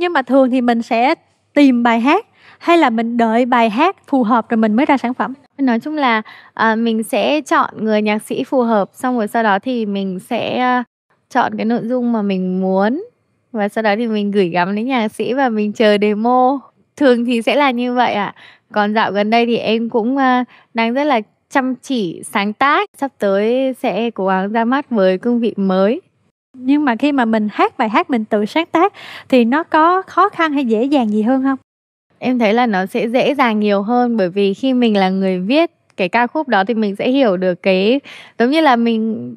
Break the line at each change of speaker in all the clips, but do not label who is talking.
nhưng mà thường thì mình sẽ tìm bài hát hay là mình đợi bài hát phù hợp rồi mình mới ra sản phẩm nói chung là à, mình sẽ chọn người nhạc sĩ phù hợp xong rồi sau đó thì mình sẽ à, chọn cái nội dung mà mình muốn và sau đó thì mình gửi gắm đến nhạc sĩ và mình chờ demo thường thì sẽ là như vậy ạ à. còn dạo gần đây thì em cũng à, đang rất là chăm chỉ sáng tác sắp tới sẽ cố gắng ra mắt với cương vị mới nhưng mà khi mà mình hát bài hát mình tự sáng tác thì nó có khó khăn hay dễ dàng gì hơn không em thấy là nó sẽ dễ dàng nhiều hơn bởi vì khi mình là người viết cái ca khúc đó thì mình sẽ hiểu được cái giống như là mình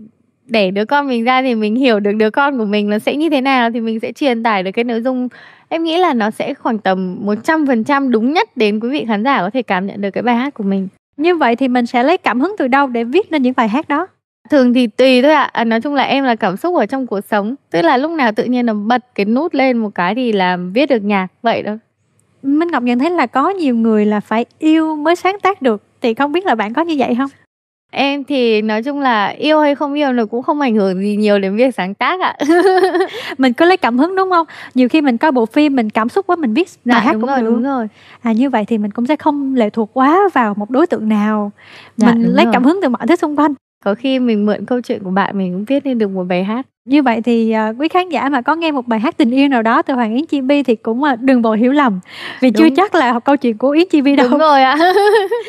để đứa con mình ra thì mình hiểu được đứa con của mình nó sẽ như thế nào thì mình sẽ truyền tải được cái nội dung em nghĩ là nó sẽ khoảng tầm một trăm phần trăm đúng nhất đến quý vị khán giả có thể cảm nhận được cái bài hát của mình. Như vậy thì mình sẽ lấy cảm hứng từ đâu để viết nên những bài hát đó? thường thì tùy thôi ạ à. à, nói chung là em là cảm xúc ở trong cuộc sống tức là lúc nào tự nhiên là bật cái nút lên một cái thì là viết được nhạc vậy đó minh ngọc nhận thấy là có nhiều người là phải yêu mới sáng tác được thì không biết là bạn có như vậy không em thì nói chung là yêu hay không yêu là cũng không ảnh hưởng gì nhiều đến việc sáng tác ạ mình cứ lấy cảm hứng đúng không nhiều khi mình coi bộ phim mình cảm xúc quá mình biết dạ, bài hát đúng cũng rồi, được đúng rồi à như vậy thì mình cũng sẽ không lệ thuộc quá vào một đối tượng nào dạ, mình lấy rồi. cảm hứng từ mọi thứ xung quanh có khi mình mượn câu chuyện của bạn mình cũng viết nên được một bài hát như vậy thì uh, quý khán giả mà có nghe một bài hát tình yêu nào đó từ hoàng yến chi bi thì cũng uh, đừng vội hiểu lầm vì Đúng. chưa chắc là học câu chuyện của yến chi bi đâu Đúng rồi ạ à.